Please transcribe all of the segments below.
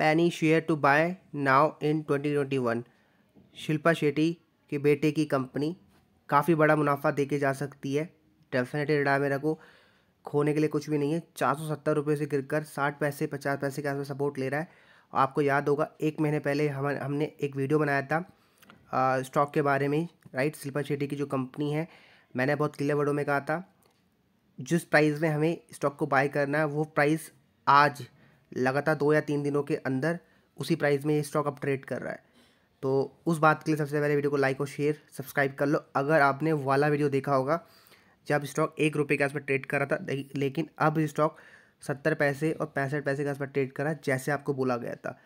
पैनी share to buy now in 2021 Shilpa Shetty के बेटे की कंपनी काफ़ी बड़ा मुनाफा देके जा सकती है डेफिनेटली रिडा मेरा को खोने के लिए कुछ भी नहीं है चार सौ सत्तर रुपये से गिर कर साठ पैसे पचास पैसे के आसपास सपोर्ट ले रहा है आपको याद होगा एक महीने पहले हम हमने एक वीडियो बनाया था स्टॉक के बारे में राइट शिल्पा शेट्टी की जो कंपनी है मैंने बहुत क्लियर वर्डों में कहा था जिस प्राइस में हमें स्टॉक को बाय करना है वो प्राइस आज लगातार दो या तीन दिनों के अंदर उसी प्राइस में ये स्टॉक अब ट्रेड कर रहा है तो उस बात के लिए सबसे पहले वीडियो को लाइक और शेयर सब्सक्राइब कर लो अगर आपने वाला वीडियो देखा होगा जब स्टॉक एक रुपये के आसपास ट्रेड कर रहा था लेकिन अब स्टॉक सत्तर पैसे और पैंसठ पैसे के आसपास ट्रेड करा जैसे आपको बोला गया था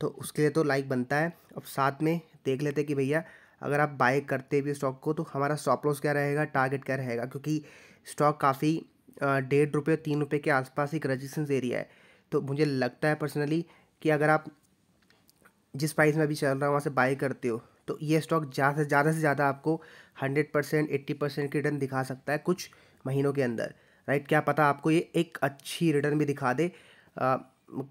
तो उसके लिए तो लाइक बनता है अब साथ में देख लेते कि भैया अगर आप बाय करते भी स्टॉक को तो हमारा स्टॉप लॉस क्या रहेगा टारगेट क्या रहेगा क्योंकि स्टॉक काफ़ी डेढ़ रुपये तीन रुपये के आसपास एक रजिस्टेंस एरिया है तो मुझे लगता है पर्सनली कि अगर आप जिस प्राइस में अभी चल रहा है वहाँ से बाई करते हो तो ये स्टॉक ज़्यादा से ज़्यादा से ज़्यादा आपको हंड्रेड परसेंट एट्टी परसेंट की रिटर्न दिखा सकता है कुछ महीनों के अंदर राइट क्या पता आपको ये एक अच्छी रिटर्न भी दिखा दे आ,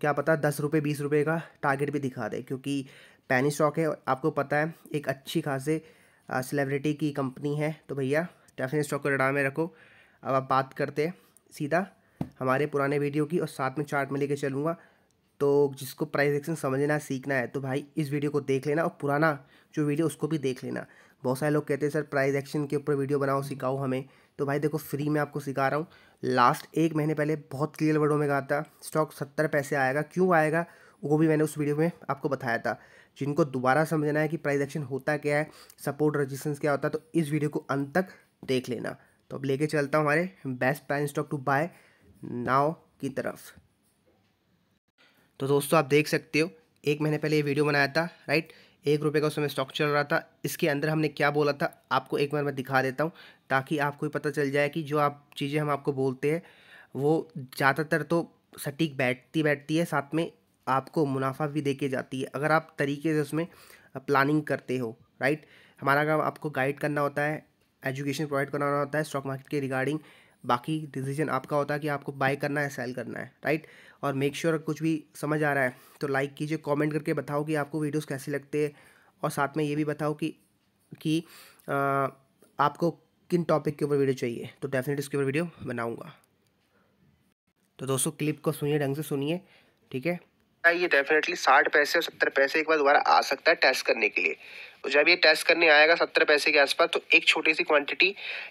क्या पता दस रुपये बीस रुपये का टारगेट भी दिखा दे क्योंकि पैनी स्टॉक है आपको पता है एक अच्छी खासे सेलिब्रिटी की कंपनी है तो भैया डेफिनेट स्टॉक को रडार में रखो अब आप बात करते हैं सीधा हमारे पुराने वीडियो की और साथ में चार्ट में लेके चलूँगा तो जिसको प्राइस एक्शन समझना है सीखना है तो भाई इस वीडियो को देख लेना और पुराना जो वीडियो उसको भी देख लेना बहुत सारे लोग कहते हैं सर प्राइस एक्शन के ऊपर वीडियो बनाओ सिखाओ हमें तो भाई देखो फ्री में आपको सिखा रहा हूँ लास्ट एक महीने पहले बहुत क्लियर वर्डों में कहा था स्टॉक सत्तर पैसे आएगा क्यों आएगा वो भी मैंने उस वीडियो में आपको बताया था जिनको दोबारा समझना है कि प्राइस एक्शन होता क्या है सपोर्ट रजिस्टेंस क्या होता है तो इस वीडियो को अंत तक देख लेना तो अब लेके चलता हूँ हमारे best price stock to buy now की तरफ तो दोस्तों आप देख सकते हो एक महीने पहले ये वीडियो बनाया था राइट एक रुपये का उस समय स्टॉक चल रहा था इसके अंदर हमने क्या बोला था आपको एक बार मैं दिखा देता हूँ ताकि आपको भी पता चल जाए कि जो आप चीज़ें हम आपको बोलते हैं वो ज़्यादातर तो सटीक बैठती बैठती है साथ में आपको मुनाफा भी दे के जाती है अगर आप तरीके से उसमें प्लानिंग करते हो राइट हमारा काम आपको गाइड करना होता है एजुकेशन प्रोवाइड करना होता है स्टॉक मार्केट के रिगार्डिंग बाकी डिसीजन आपका होता है कि आपको बाय करना है सेल करना है राइट और मेक श्योर sure कुछ भी समझ आ रहा है तो लाइक कीजिए कमेंट करके बताओ कि आपको वीडियोस कैसे लगते हैं और साथ में ये भी बताओ कि कि आ, आपको किन टॉपिक के ऊपर वीडियो चाहिए तो डेफिनेट इसके ऊपर वीडियो बनाऊँगा तो दोस्तों क्लिप को सुनिए ढंग से सुनिए ठीक है ये डेफिनेटली साठ पैसे और सत्तर पैसे एक बार दोबारा आ सकता है टेस्ट करने के लिए तो जब ये टेस्ट करने आएगा सत्तर पैसे के आसपास तो एक छोटी सी क्वांटिटी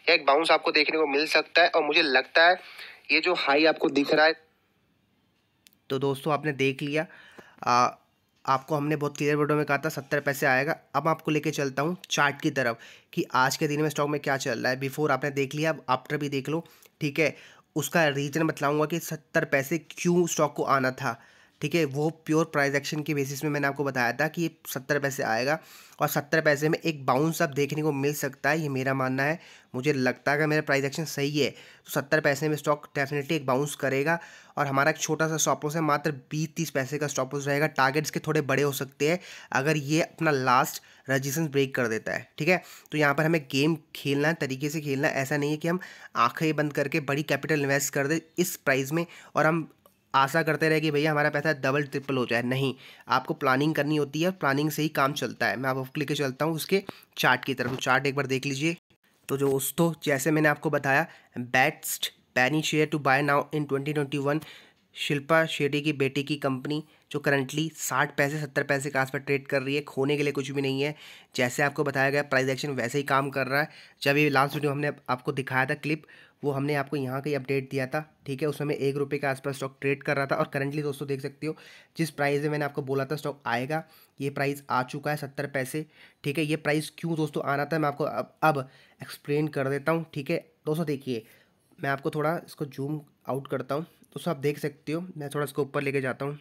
या एक बाउंस आपको देखने को मिल सकता है और मुझे लगता है ये जो हाई आपको दिख रहा है तो दोस्तों आपने देख लिया आ, आपको हमने बहुत क्लियर वीडियो में कहा था सत्तर पैसे आएगा अब आपको लेके चलता हूँ चार्ट की तरफ कि आज के दिन में स्टॉक में क्या चल रहा है बिफोर आपने देख लिया अब आफ्टर भी देख लो ठीक है उसका रीजन बतलाऊँगा कि सत्तर पैसे क्यों स्टॉक को आना था ठीक है वो प्योर प्राइस एक्शन के बेसिस में मैंने आपको बताया था कि सत्तर पैसे आएगा और सत्तर पैसे में एक बाउंस आप देखने को मिल सकता है ये मेरा मानना है मुझे लगता है कि मेरा प्राइस एक्शन सही है तो सत्तर पैसे में स्टॉक डेफिनेटली एक बाउंस करेगा और हमारा एक छोटा सा स्टॉपोस है मात्र बीस तीस पैसे का स्टॉप रहेगा टारगेट्स के थोड़े बड़े हो सकते हैं अगर ये अपना लास्ट रजिस्टेंस ब्रेक कर देता है ठीक है तो यहाँ पर हमें गेम खेलना है तरीके से खेलना है ऐसा नहीं है कि हम आँखें बंद करके बड़ी कैपिटल इन्वेस्ट कर दें इस प्राइस में और हम आशा करते रहे कि भैया हमारा पैसा डबल ट्रिपल हो जाए नहीं आपको प्लानिंग करनी होती है प्लानिंग से ही काम चलता है मैं आप लेके चलता हूँ उसके चार्ट की तरफ चार्ट एक बार देख लीजिए तो जो दोस्तों जैसे मैंने आपको बताया best penny share to buy now in twenty twenty one Shilpa Shetty की बेटी की कंपनी जो करंटली साठ पैसे सत्तर पैसे के आसपास ट्रेड कर रही है खोने के लिए कुछ भी नहीं है जैसे आपको बताया गया प्राइस एक्शन वैसे ही काम कर रहा है जब ये लास्ट वीडियो हमने आपको दिखाया था क्लिप वो हमने आपको यहाँ का ही अपडेट दिया था ठीक है उस समय एक रुपये के आसपास स्टॉक ट्रेड कर रहा था और करंटली दोस्तों देख सकते हो जिस प्राइस में मैंने आपको बोला था स्टॉक आएगा ये प्राइस आ चुका है सत्तर पैसे ठीक है ये प्राइस क्यों दोस्तों आना था मैं आपको अब अब एक्सप्लेन कर देता हूँ ठीक है दोस्तों देखिए मैं आपको थोड़ा इसको जूम आउट करता हूँ दोस्तों आप देख सकते हो मैं थोड़ा इसको ऊपर लेके जाता हूँ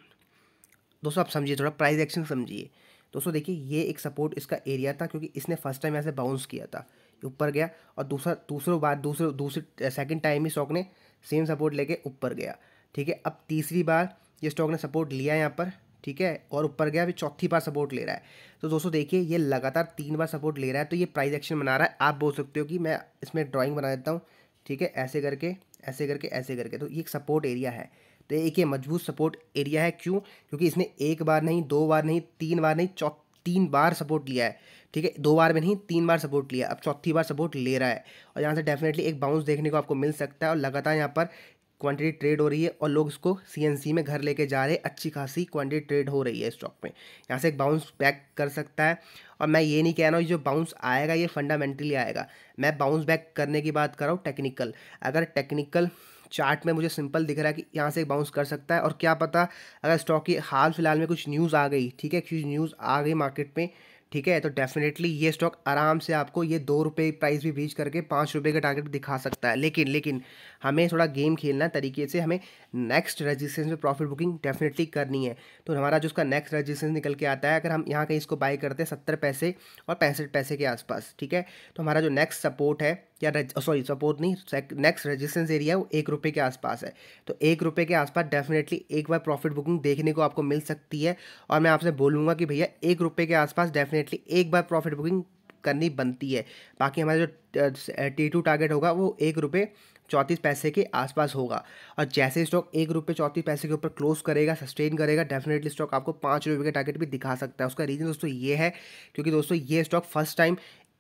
दोस्तों आप समझिए थोड़ा प्राइस एक्शन समझिए दोस्तों देखिए ये एक सपोर्ट इसका एरिया था क्योंकि इसने फर्स्ट टाइम यहाँ से बाउंस किया था ऊपर गया और दूसरा दूसरों बार दूसरे दूसरे सेकंड टाइम ही स्टॉक ने सेम सपोर्ट लेके ऊपर गया ठीक है अब तीसरी बार ये स्टॉक ने सपोर्ट लिया यहाँ पर ठीक है और ऊपर गया अभी चौथी बार सपोर्ट ले रहा है तो दोस्तों देखिए ये लगातार तीन बार सपोर्ट ले रहा है तो ये प्राइज एक्शन बना रहा है आप बोल सकते हो कि मैं इसमें ड्राॅइंग बना देता हूँ ठीक है ऐसे करके ऐसे करके ऐसे करके तो ये एक सपोर्ट एरिया है तो एक ये मजबूत सपोर्ट एरिया है क्यों क्योंकि इसने एक बार नहीं दो बार नहीं तीन बार नहीं चौ तीन बार सपोर्ट लिया है ठीक है दो बार में नहीं तीन बार सपोर्ट लिया अब चौथी बार सपोर्ट ले रहा है और यहाँ से डेफिनेटली एक बाउंस देखने को आपको मिल सकता है और लगातार यहाँ पर क्वांटिटी ट्रेड हो रही है और लोग इसको सी में घर लेके जा रहे हैं अच्छी खासी क्वांटिटी ट्रेड हो रही है स्टॉक में यहाँ से एक बाउंस बैक कर सकता है और मैं ये नहीं कह रहा हूँ जो बाउंस आएगा ये फंडामेंटली आएगा मैं बाउंस बैक करने की बात कर रहा हूँ टेक्निकल अगर टेक्निकल चार्ट में मुझे सिंपल दिख रहा है कि यहाँ से बाउंस कर सकता है और क्या पता अगर स्टॉक की हाल फिलहाल में कुछ न्यूज़ आ गई ठीक है कुछ न्यूज़ आ गई मार्केट में ठीक है तो डेफिनेटली ये स्टॉक आराम से आपको ये दो रुपये प्राइस भी बीच करके पाँच रुपये का टारगेट दिखा सकता है लेकिन लेकिन हमें थोड़ा गेम खेलना तरीके से हमें नेक्स्ट रजिस्ट्रेंस में प्रॉफिट बुकिंग डेफिनेटली करनी है तो हमारा जो उसका नेक्स्ट रजिस्ट्रेंस निकल के आता है अगर हम यहाँ कहीं इसको बाई करते हैं सत्तर पैसे और पैंसठ पैसे के आसपास ठीक है तो हमारा जो नेक्स्ट सपोर्ट है या सॉरी सपोर्ट oh, नहीं नेक्स्ट रेजिस्टेंस एरिया वो एक रुपये के आसपास है तो एक रुपये के आसपास डेफिनेटली एक बार प्रॉफिट बुकिंग देखने को आपको मिल सकती है और मैं आपसे बोलूँगा कि भैया एक रुपये के आसपास डेफिनेटली एक बार प्रॉफिट बुकिंग करनी बनती है बाकी हमारा जो टी टू टारगेट होगा वो एक रुपये चौंतीस पैसे के आसपास होगा और जैसे स्टॉक एक रुपये चौंतीस पैसे के ऊपर क्लोज करेगा सस्टेन करेगा डेफिनेटली स्टॉक आपको पाँच रुपये का टारगेट भी दिखा सकता है उसका रीज़न दोस्तों ये है क्योंकि दोस्तों ये स्टॉक फर्स्ट टाइम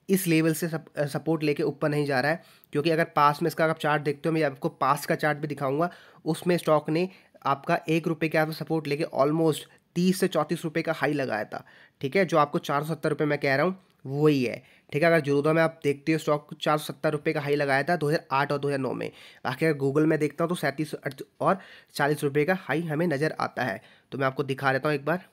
इस लेवल से सपोर्ट लेके ऊपर नहीं जा रहा है क्योंकि अगर पास में इसका आप चार्ट देखते हो मैं आपको पास का चार्ट भी दिखाऊंगा उसमें स्टॉक ने आपका एक रुपये के आप सपोर्ट लेके ऑलमोस्ट तीस से चौंतीस रुपये का हाई लगाया था ठीक है जो आपको चार सौ सत्तर रुपये मैं कह रहा हूँ वही है ठीक है अगर जरूरत में आप देखते हो स्टॉक चार सौ सत्तर रुपये का हाई लगाया था दो हज़ार आठ और दो हज़ार नौ में बाकी अगर गूगल में देखता हूँ तो सैंतीस और चालीस रुपये का हाई हमें नज़र आता है तो मैं आपको दिखा देता हूँ एक बार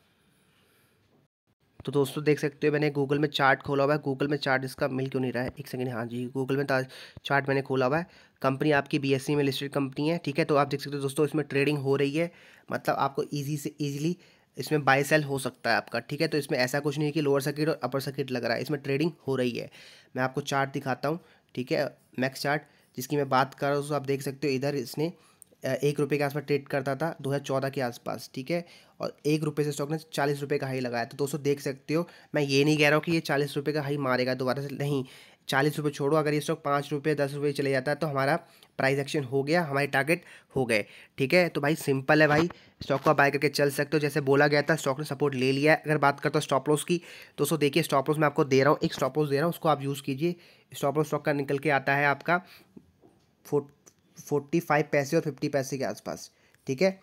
तो दोस्तों देख सकते हो मैंने गूगल में चार्ट खोला हुआ है गूगल में चार्ट इसका मिल क्यों नहीं रहा है एक सेकेंड हाँ जी गूगल में चार्ट मैंने खोला हुआ है कंपनी आपकी बीएससी e में लिस्टेड कंपनी है ठीक है तो आप देख सकते हो दोस्तों इसमें ट्रेडिंग हो रही है मतलब आपको ईजी से ईजिली इसमें बाय सेल हो सकता है आपका ठीक है तो इसमें ऐसा कुछ नहीं है कि लोअर सर्किट और अपर सर्किट लग रहा है इसमें ट्रेडिंग हो रही है मैं आपको चार्ट दिखाता हूँ ठीक है मैक्स चार्ट जिसकी मैं बात कर रहा हूँ आप देख सकते हो इधर इसने एक रुपये के आसपास ट्रेड करता था 2014 के आसपास ठीक है और एक रुपये से स्टॉक ने चालीस रुपये का हाई लगाया तो दोस्तों देख सकते हो मैं ये नहीं कह रहा हूँ कि ये चालीस रुपये का हाई मारेगा दोबारा से नहीं चालीस रुपये छोड़ो अगर ये स्टॉक पाँच रुपये दस रुपये चले जाता है तो हमारा प्राइस एक्शन हो गया हमारे टारगेट हो गए ठीक है तो भाई सिंपल है भाई स्टॉक को बाय करके चल सकते हो जैसे बोला गया था स्टॉक ने सपोर्ट ले लिया अगर बात करता हूँ स्टॉप लॉस की दोस्तों देखिए स्टॉप लॉस मैं आपको दे रहा हूँ एक स्टॉप लॉस दे रहा हूँ उसको आप यूज़ कीजिए स्टॉप लॉस स्टॉक का निकल के आता है आपका फोर्ट फोर्टी फाइव पैसे और फिफ्टी पैसे के आसपास ठीक है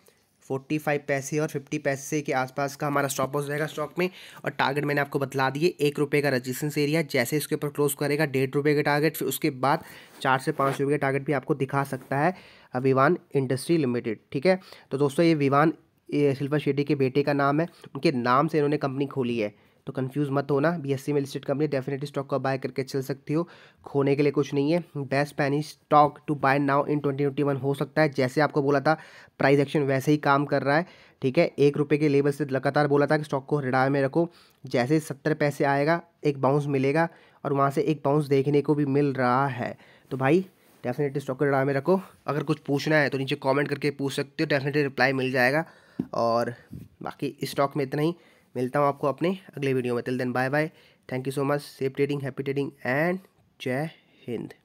फोर्टी फाइव पैसे और फिफ्टी पैसे के आसपास का हमारा स्टॉप लॉस रहेगा स्टॉक में और टारगेट मैंने आपको बतला दिए एक रुपये का रजिस्टेंस एरिया जैसे इसके ऊपर क्लोज करेगा डेढ़ रुपये का टारगेट फिर उसके बाद चार से पाँच रुपये का टारगेट भी आपको दिखा सकता है विवान इंडस्ट्री लिमिटेड ठीक है तो दोस्तों ये विवान शिल्पा शेट्टी के बेटे का नाम है उनके नाम से इन्होंने कंपनी खोली है तो कंफ्यूज मत होना बीएससी में लिस्टेड कंपनी डेफिनेटली स्टॉक को बाय करके चल सकती हो खोने के लिए कुछ नहीं है best penny stock to buy now in twenty twenty one हो सकता है जैसे आपको बोला था प्राइस एक्शन वैसे ही काम कर रहा है ठीक है एक रुपये के लेवल से लगातार बोला था कि स्टॉक को रिडाय में रखो जैसे सत्तर पैसे आएगा एक बाउंस मिलेगा और वहाँ से एक बाउंस देखने को भी मिल रहा है तो भाई डेफिनेटली स्टॉक को रिडाय में रखो अगर कुछ पूछना है तो नीचे कॉमेंट करके पूछ सकते हो डेफिनेटली रिप्लाई मिल जाएगा और बाकी इस स्टॉक में इतना ही मिलता हूँ आपको अपने अगले वीडियो में till then bye bye thank you so much safe trading happy trading and जय हिंद